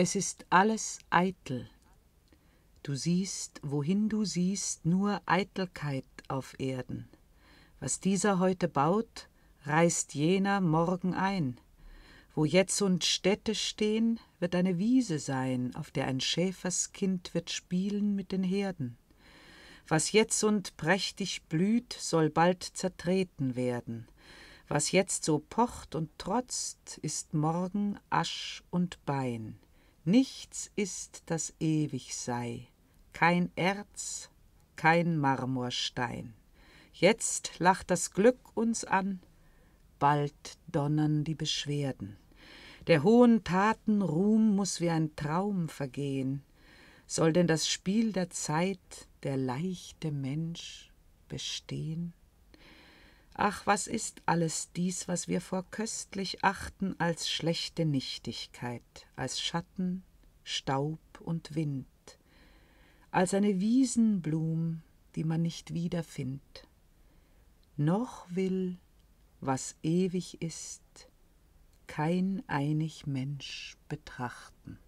Es ist alles eitel. Du siehst, wohin du siehst, nur Eitelkeit auf Erden. Was dieser heute baut, reißt jener morgen ein. Wo jetzt und Städte stehen, wird eine Wiese sein, auf der ein Schäferskind wird spielen mit den Herden. Was jetzt und prächtig blüht, soll bald zertreten werden. Was jetzt so pocht und trotzt, ist morgen Asch und Bein. Nichts ist, das ewig sei, kein Erz, kein Marmorstein. Jetzt lacht das Glück uns an, bald donnern die Beschwerden. Der hohen Taten Ruhm muß wie ein Traum vergehen. Soll denn das Spiel der Zeit, der leichte Mensch bestehen? Ach, was ist alles dies, was wir vor köstlich achten als schlechte Nichtigkeit, als Schatten, Staub und Wind, als eine Wiesenblum, die man nicht wiederfindt. Noch will, was ewig ist, kein einig Mensch betrachten.